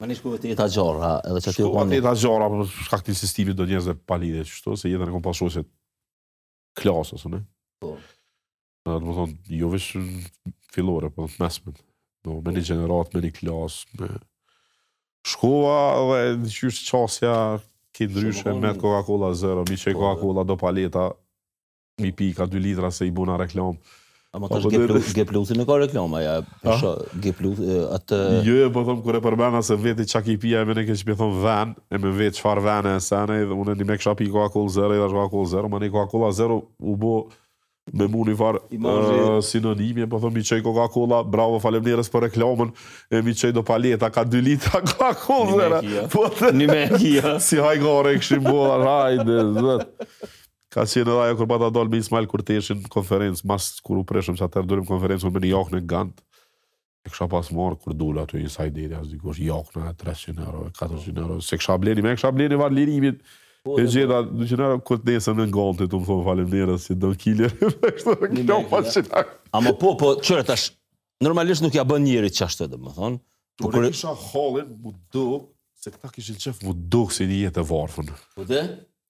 Ma një shkuve të jetë agjora, edhe që ti u një... Shkuve të jetë agjora, për po shka këti se do njëzë dhe palidhe, qështu, se jetën e kom pasu se klasë, së ne. Po. Në më thonë, jo vishë fillore, për po në mesmet. Do, me një generat, me një klasë, me... Shkuva dhe në qështë qasja, ki ndryshë me të Coca-Cola zero, mi që po, Coca-Cola do paleta, mi pika 2 litra se i buna reklamë. Ama po, tash po, Gep plus, Gep plusi nuk ka reklama ja. Po sho Gep atë Jo, e jo, po them kur e përmenda se veti çka ki pija më ne keç më thon van, e më vet çfar van e sana, edhe unë me kisha pi Coca-Cola zero, edhe Coca-Cola zero, më ne Coca-Cola zero u bo me mu një farë sinonimi, e po thëmë, mi qëj Coca-Cola, bravo, falem njërës për reklamën, e mi qëj do paleta, ka 2 litra Coca-Cola, një me kia, një po me kia, si haj gore, këshim bolla, hajde, zëtë, Ka si në dajë, kur pa ta me Ismail Kurteshin në konferencë, mas kur u preshëm që atëherë dulim konferencë, me një jokë në gantë, e kësha pas morë, kur dulë ato një saj dhe dhe, a 300 euro, 400 euro, se kësha bleni me, kësha bleni varë lirimit, po, e gjeta, në që nëra kur nesën në ngolë të të më thonë, falem nërë, si do në kilirë, e kështë do në kilirë, a më po, po, që po Se këta kështë në qëfë më si një jetë e varfën. Po dhe?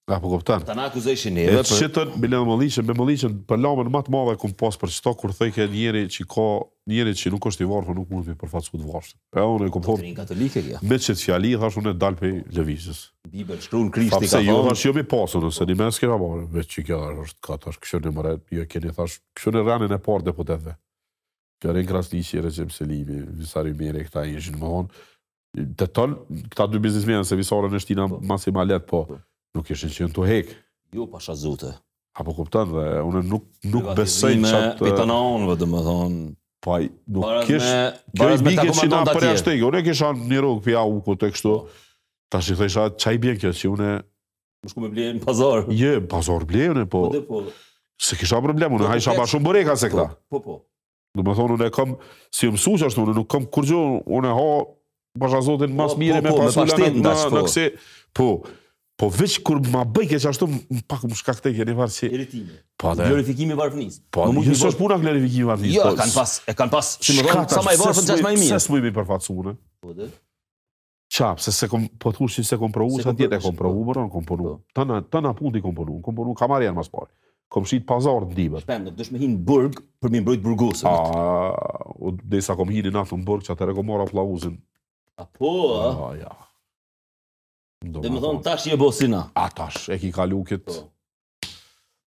Apo po kuptan. Ta na akuzoj neve. Për... Shitën Bilal Malliçën, Bilal Malliçën për lomën më të madhe ku pas për çto kur thoi ke njëri që ka njëri që nuk është i varfër, nuk mund të përfaçsku të varfër. Po unë e kuptoj. Ti je katolike kjo. Ja. Me fjali thash unë dal pe lëvizës. Ti bën shkruan Krishti ka. Po se ju vash jo, jo me pasu, do se dimë se apo me çikar është katash këto në marrë, jo keni thash këto në ranën e parë deputetëve. Që rën krasti si rrezim se li, sa ri mirë këta ishin mohon. Të ton këta dy biznesmenë se visorën është ina maksimalet po. Për. Po. Po nuk ishin qenë të hekë. Jo, pasha zute. Apo kupton dhe, unë nuk, nuk besoj në qatë... Pitana unë, vë dhe më thonë... Paj, nuk kish... Kjo i bikë që nga për jashtë unë kisha një rrugë pja u këtë e kështu. Po. Ta që i thëjsha, qaj bje kjo që unë... Më shku me blenë pazar. Je, pazar e, po... Po dhe po... Se kisha problem, ha isha ba shumë bëreka se po, këta. Po, po. Dhe më thonë, unë kom... Si më suqë ashtu, unë nuk kom kur gjo, unë ha... Pasha zotin mas po, mire me pasullan në kësi... Po, po, po, po, Po veç kur ma bëj kjo ashtu pak më shkakte që ne varsi. Po atë. Glorifikimi i varfënisë. Po nuk është bërë... puna glorifikimi i varfënisë. Jo, po kanë pas, e kanë pas, si më thon, sa më varfën çaj më i mirë. Sa smuj mi për facun. Po atë. Çap, se se kom po thua se kom provu, sa ti po. kom provu, po kom provu. Tana, tana punti kom provu, kom provu kamari an mospor. Kom shit pazar në dibër. do të dish me hin burg për mi mbrojt burgosën. A, u desa kom hin në natën burg çata rekomora plauzën. Apo. Ah, ja. Dhe më thonë, tash je bosina. A, tash, e ki ka këtë. Po.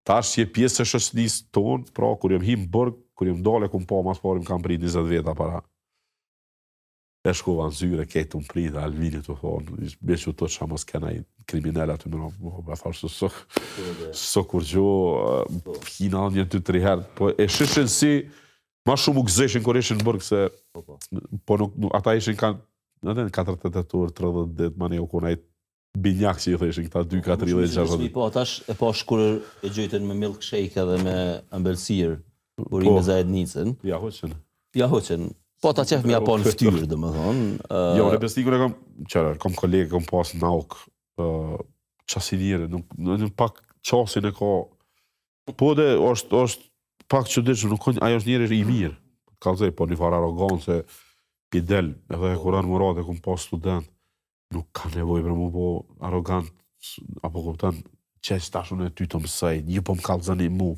Tash je pjesë e shësnis tonë, pra, kur jem him bërg, kur jem dole, kum po, mas parim, kam prit 20 veta para. E shkova në zyre, ketë unë prit, dhe alvili të thonë, me që të që mas kena i kriminella të më nëmë, më thashë, së, po, së, kur gjo, kina po. në njën të tri herë, po e shëshën si, ma shumë u gëzeshin kër ishin bërgë, se, po nuk, ata ishin kanë, Në të në 48 orë, 30 ditë, ma një okonajtë Binyak si i thëshin këta 2 4 30 vjeç. Po tash e po shkur e gjojtën me milkshake edhe me ëmbëlsir po. kur i mëza etnicën. Ja hoçën. Ja hoçën. Po ta çaf më apo në fytyrë domethën. Jo, ne besoj e kam çara, kam kolegë kam pas nauk ë çasidire, nuk nuk pak çosin e ka. Po de është është pak çuditsh nuk ka ajo është njëri i mirë. ka Kallzoi po ni fara arrogancë pidel, edhe kuran murat e kom pas student nuk kanë nevoj për mu po arogant, apo këptan, që e stashun e ty të mësaj, një po më kalë mu.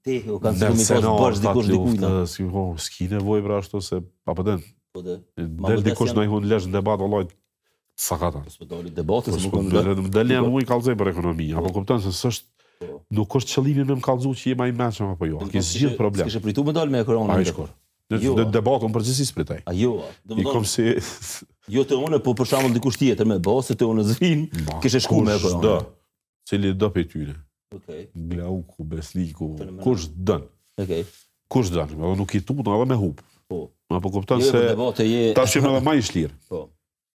Ti, u kanë zhëmi kosë bërsh dikush dikujta. Si po, s'ki nevoj për ashtu se, apo për den, po del dikush në i hun lesh në debat, Allah, sa ka ta. Dëllin e mu i kalë për ekonomi, apo po këptan se sështë, po. Nuk është qëllimin me më kalëzu që jema i menqëm apo jo, në kështë gjithë problem. Kështë e pritu me dalë me e koronë në dhe shkorë? Në debatë, unë përgjësi së pritaj. A jo, dhe më dalë? Jo të une, po për dikush tjetër me bo, se të une zvinë, kështë shku me e për unë. Cili do për tyre. glauku, Glau, ku besliku, kush dënë. Okay. Kush dënë, nuk i tupë, nuk edhe me hupë. Po. Ma po kuptan se... Jo, jo, jo, jo, jo, jo,